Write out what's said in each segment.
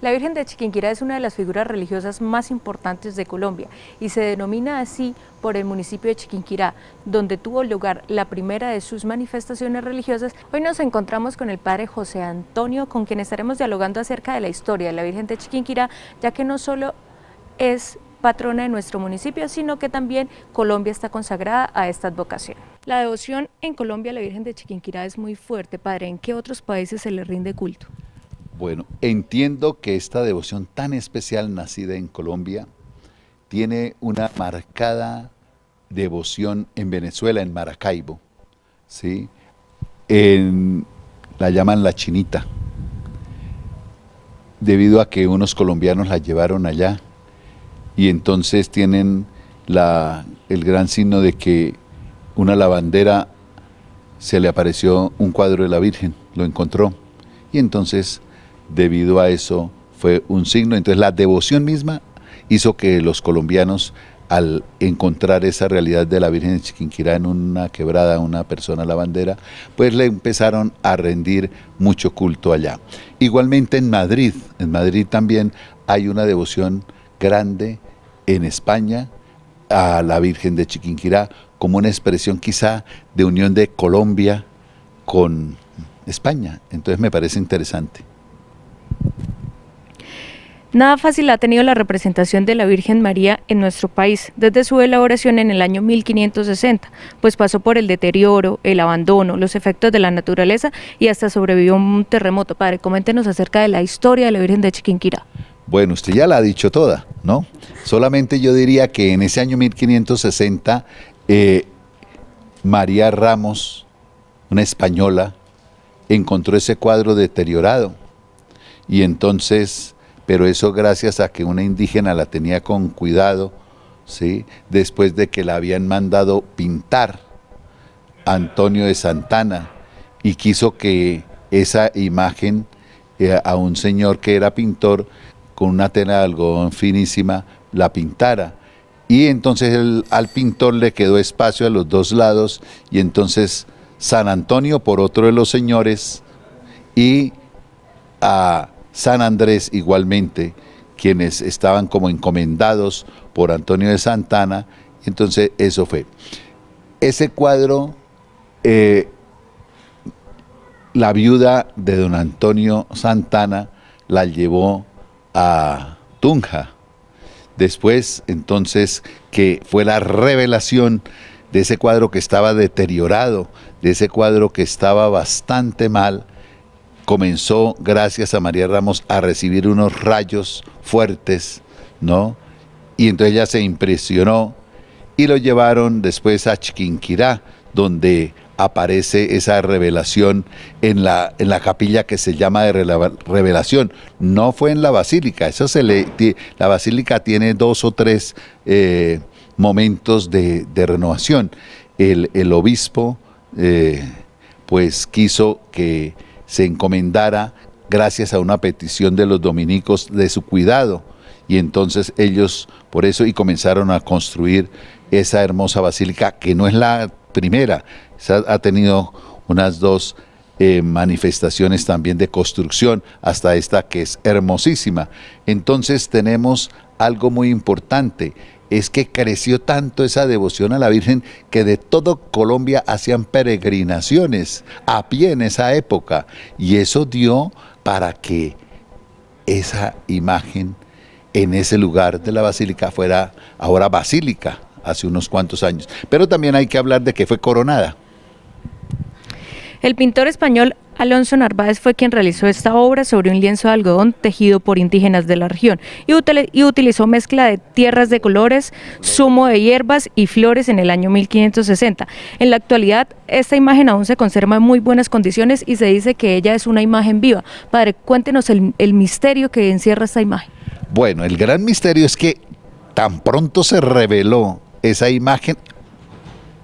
La Virgen de Chiquinquirá es una de las figuras religiosas más importantes de Colombia y se denomina así por el municipio de Chiquinquirá, donde tuvo lugar la primera de sus manifestaciones religiosas. Hoy nos encontramos con el padre José Antonio, con quien estaremos dialogando acerca de la historia de la Virgen de Chiquinquirá, ya que no solo es patrona de nuestro municipio, sino que también Colombia está consagrada a esta advocación. La devoción en Colombia a la Virgen de Chiquinquirá es muy fuerte, padre. ¿En qué otros países se le rinde culto? Bueno, entiendo que esta devoción tan especial nacida en Colombia tiene una marcada devoción en Venezuela, en Maracaibo, ¿sí? la llaman la chinita, debido a que unos colombianos la llevaron allá y entonces tienen el gran signo de que una lavandera se le apareció un cuadro de la Virgen, lo encontró y entonces debido a eso fue un signo. Entonces la devoción misma hizo que los colombianos al encontrar esa realidad de la Virgen de Chiquinquirá en una quebrada, una persona la bandera, pues le empezaron a rendir mucho culto allá. Igualmente en Madrid, en Madrid también hay una devoción grande en España a la Virgen de Chiquinquirá como una expresión quizá de unión de Colombia con España. Entonces me parece interesante. Nada fácil ha tenido la representación de la Virgen María en nuestro país desde su elaboración en el año 1560, pues pasó por el deterioro, el abandono, los efectos de la naturaleza y hasta sobrevivió un terremoto. Padre, coméntenos acerca de la historia de la Virgen de Chiquinquirá. Bueno, usted ya la ha dicho toda, ¿no? Solamente yo diría que en ese año 1560 eh, María Ramos, una española, encontró ese cuadro deteriorado y entonces pero eso gracias a que una indígena la tenía con cuidado, ¿sí? después de que la habían mandado pintar Antonio de Santana y quiso que esa imagen eh, a un señor que era pintor con una tela de algodón finísima la pintara. Y entonces al pintor le quedó espacio a los dos lados y entonces San Antonio por otro de los señores y a San Andrés igualmente, quienes estaban como encomendados por Antonio de Santana. Entonces eso fue. Ese cuadro, eh, la viuda de don Antonio Santana la llevó a Tunja. Después, entonces, que fue la revelación de ese cuadro que estaba deteriorado, de ese cuadro que estaba bastante mal, comenzó, gracias a María Ramos, a recibir unos rayos fuertes, ¿no? Y entonces ella se impresionó y lo llevaron después a Chiquinquirá, donde aparece esa revelación en la, en la capilla que se llama de revelación. No fue en la basílica, eso se la basílica tiene dos o tres eh, momentos de, renovación. El, obispo eh, pues quiso que se encomendara gracias a una petición de los dominicos de su cuidado. Y entonces ellos por eso y comenzaron a construir esa hermosa basílica que no es la primera, ha tenido unas dos eh, manifestaciones también de construcción hasta esta que es hermosísima. Entonces tenemos algo muy importante es que creció tanto esa devoción a la Virgen que de todo Colombia hacían peregrinaciones a pie en esa época. Y eso dio para que esa imagen en ese lugar de la basílica fuera ahora basílica hace unos cuantos años. Pero también hay que hablar de que fue coronada. El pintor español Alonso Narváez fue quien realizó esta obra sobre un lienzo de algodón tejido por indígenas de la región y, utilizó mezcla de tierras de colores, zumo de hierbas y flores en el año 1560. En la actualidad, esta imagen aún se conserva en muy buenas condiciones y se dice que ella es una imagen viva. Padre, cuéntenos el, misterio que encierra esta imagen. Bueno, el gran misterio es que tan pronto se reveló esa imagen,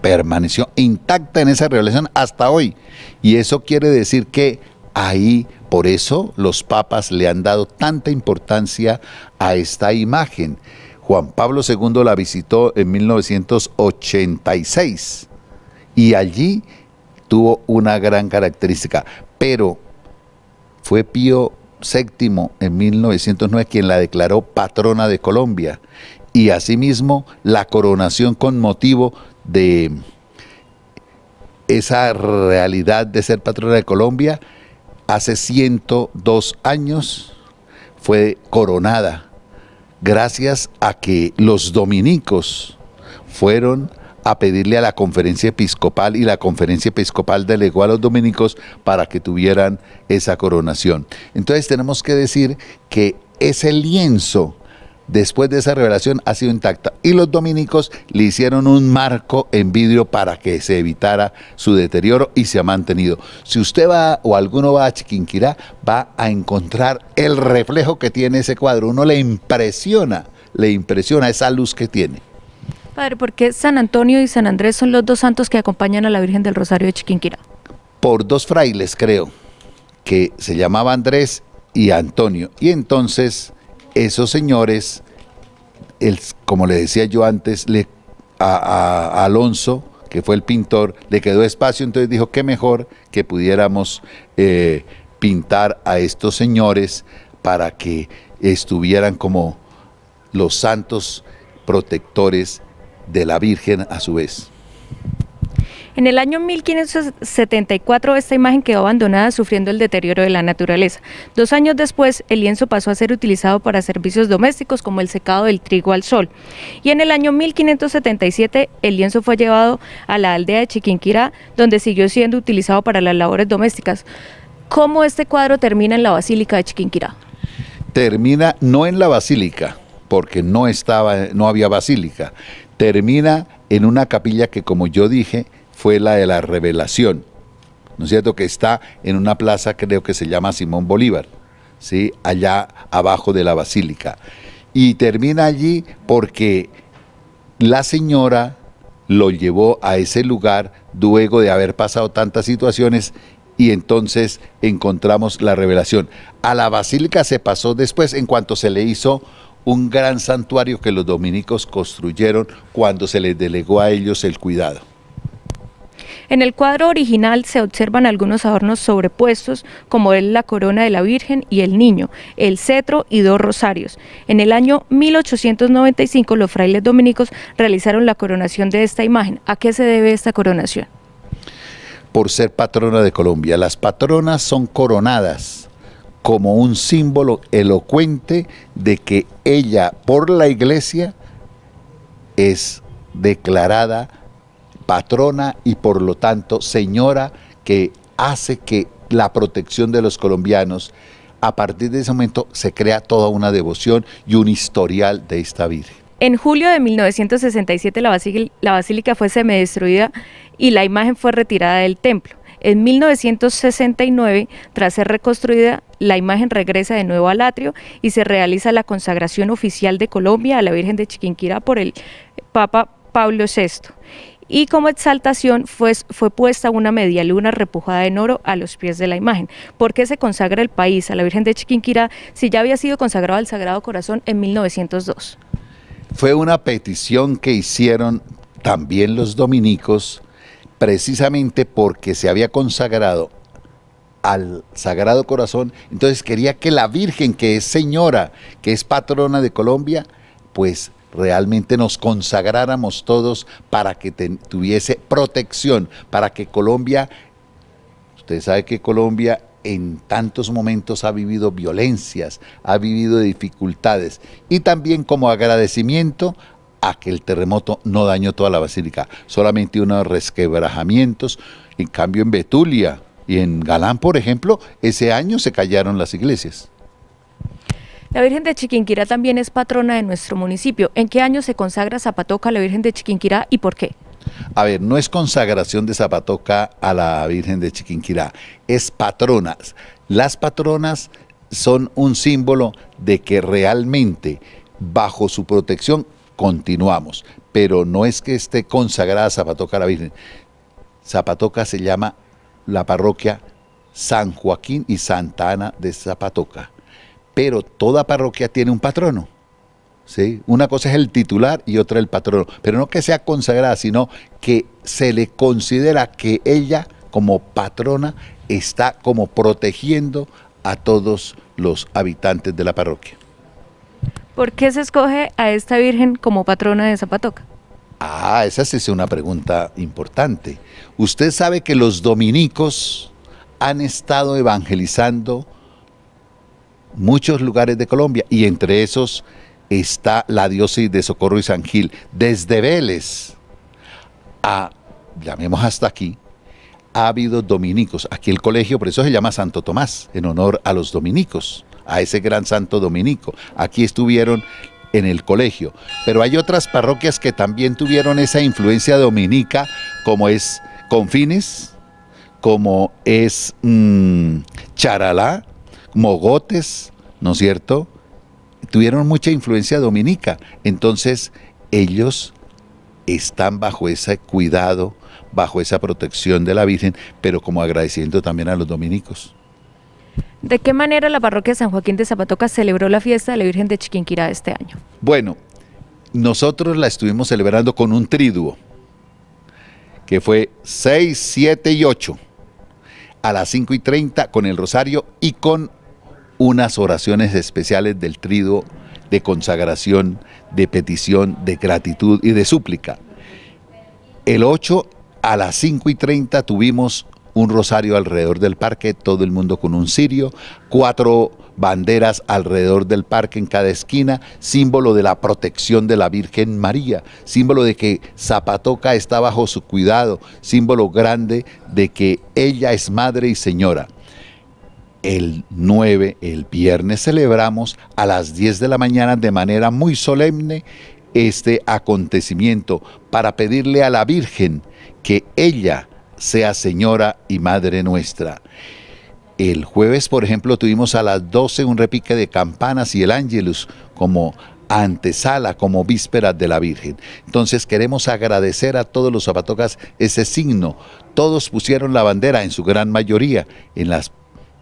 permaneció intacta en esa revelación hasta hoy. Y eso quiere decir que ahí, por eso los papas le han dado tanta importancia a esta imagen. Juan Pablo II la visitó en 1986 y allí tuvo una gran característica, pero fue Pío VII en 1909 quien la declaró patrona de Colombia y asimismo la coronación con motivo de esa realidad de ser patrona de Colombia, hace 102 años fue coronada gracias a que los dominicos fueron a pedirle a la conferencia episcopal y la conferencia episcopal delegó a los dominicos para que tuvieran esa coronación. Entonces tenemos que decir que ese lienzo después de esa revelación ha sido intacta. Y los dominicos le hicieron un marco en vidrio para que se evitara su deterioro y se ha mantenido. Si usted va o alguno va a Chiquinquirá, va a encontrar el reflejo que tiene ese cuadro. Uno le impresiona, le impresiona esa luz que tiene. Padre, ¿por qué San Antonio y San Andrés son los dos santos que acompañan a la Virgen del Rosario de Chiquinquirá? Por dos frailes, creo, que se llamaba Andrés y Antonio. Y entonces esos señores, el, como le decía yo antes, le, a, Alonso, que fue el pintor, le quedó espacio, entonces dijo que mejor que pudiéramos eh, pintar a estos señores para que estuvieran como los santos protectores de la Virgen a su vez. En el año 1574 esta imagen quedó abandonada sufriendo el deterioro de la naturaleza. Dos años después el lienzo pasó a ser utilizado para servicios domésticos como el secado del trigo al sol. Y en el año 1577 el lienzo fue llevado a la aldea de Chiquinquirá donde siguió siendo utilizado para las labores domésticas. ¿Cómo este cuadro termina en la Basílica de Chiquinquirá? Termina no en la Basílica, porque no, estaba, no había basílica. Termina en una capilla que, como yo dije, fue la de la revelación, ¿no es cierto? Que está en una plaza, creo que se llama Simón Bolívar, ¿sí? Allá abajo de la basílica. Y termina allí porque la señora lo llevó a ese lugar luego de haber pasado tantas situaciones y entonces encontramos la revelación. A la basílica se pasó después en cuanto se le hizo un gran santuario que los dominicos construyeron cuando se les delegó a ellos el cuidado. En el cuadro original se observan algunos adornos sobrepuestos, como es la corona de la Virgen y el niño, el cetro y dos rosarios. En el año 1895 los frailes dominicos realizaron la coronación de esta imagen. ¿A qué se debe esta coronación? Por ser patrona de Colombia. Las patronas son coronadas como un símbolo elocuente de que ella por la iglesia es declarada patrona y por lo tanto señora que hace que la protección de los colombianos, a partir de ese momento se crea toda una devoción y un historial de esta Virgen. En julio de 1967 la, basílica, fue semidestruida y la imagen fue retirada del templo. En 1969, tras ser reconstruida, la imagen regresa de nuevo al atrio y se realiza la consagración oficial de Colombia a la Virgen de Chiquinquirá por el Papa Pablo VI y como exaltación fue, fue puesta una media luna repujada en oro a los pies de la imagen. ¿Por qué se consagra el país a la Virgen de Chiquinquirá si ya había sido consagrado al Sagrado Corazón en 1902? Fue una petición que hicieron también los dominicos precisamente porque se había consagrado al Sagrado Corazón, entonces quería que la Virgen, que es señora, que es patrona de Colombia, pues realmente nos consagráramos todos para que tuviese protección, para que Colombia, usted sabe que Colombia en tantos momentos ha vivido violencias, ha vivido dificultades y también como agradecimiento a que el terremoto no dañó toda la basílica, solamente unos resquebrajamientos. En cambio en Betulia y en Galán, por ejemplo, ese año se callaron las iglesias. La Virgen de Chiquinquirá también es patrona de nuestro municipio. ¿En qué año se consagra Zapatoca a la Virgen de Chiquinquirá y por qué? A ver, no es consagración de Zapatoca a la Virgen de Chiquinquirá, es patronas. Las patronas son un símbolo de que realmente bajo su protección continuamos, pero no es que esté consagrada Zapatoca a la Virgen. Zapatoca se llama la parroquia San Joaquín y Santa Ana de Zapatoca pero toda parroquia tiene un patrono. ¿sí? Una cosa es el titular y otra el patrono, pero no que sea consagrada, sino que se le considera que ella como patrona está como protegiendo a todos los habitantes de la parroquia. ¿Por qué se escoge a esta Virgen como patrona de Zapatoca? Ah, esa sí es una pregunta importante. Usted sabe que los dominicos han estado evangelizando muchos lugares de Colombia y entre esos está la diócesis de Socorro y San Gil, desde Vélez a, llamemos hasta aquí, ha habido dominicos. Aquí el colegio, por eso se llama Santo Tomás, en honor a los dominicos, a ese gran santo dominico. Aquí estuvieron en el colegio. Pero hay otras parroquias que también tuvieron esa influencia dominica, como es Confines, como es mm, Charalá, mogotes, ¿no es cierto? Tuvieron mucha influencia dominica. Entonces, ellos están bajo ese cuidado, bajo esa protección de la Virgen, pero como agradeciendo también a los dominicos. ¿De qué manera la parroquia de San Joaquín de Zapatoca celebró la fiesta de la Virgen de Chiquinquirá este año? Bueno, nosotros la estuvimos celebrando con un triduo, que fue 6, 7 y 8, a las 5 y 30 con el rosario y con unas oraciones especiales del trido de consagración, de petición, de gratitud y de súplica. El 8 a las 5 y 30 tuvimos un rosario alrededor del parque, todo el mundo con un cirio, cuatro banderas alrededor del parque en cada esquina, símbolo de la protección de la Virgen María, símbolo de que Zapatoca está bajo su cuidado, símbolo grande de que ella es madre y señora el 9, el viernes, celebramos a las 10 de la mañana de manera muy solemne este acontecimiento para pedirle a la Virgen que ella sea Señora y Madre nuestra. El jueves, por ejemplo, tuvimos a las 12 un repique de campanas y el ángelus como antesala, como vísperas de la Virgen. Entonces queremos agradecer a todos los zapatocas ese signo. Todos pusieron la bandera, en su gran mayoría, en las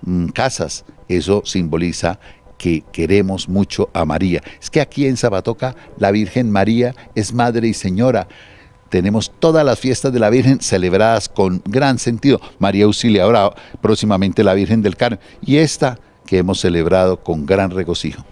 Mm, casas. Eso simboliza que queremos mucho a María. Es que aquí en Zapatoca la Virgen María es Madre y Señora. Tenemos todas las fiestas de la Virgen celebradas con gran sentido. María Auxiliadora, próximamente la Virgen del Carmen. Y esta que hemos celebrado con gran regocijo.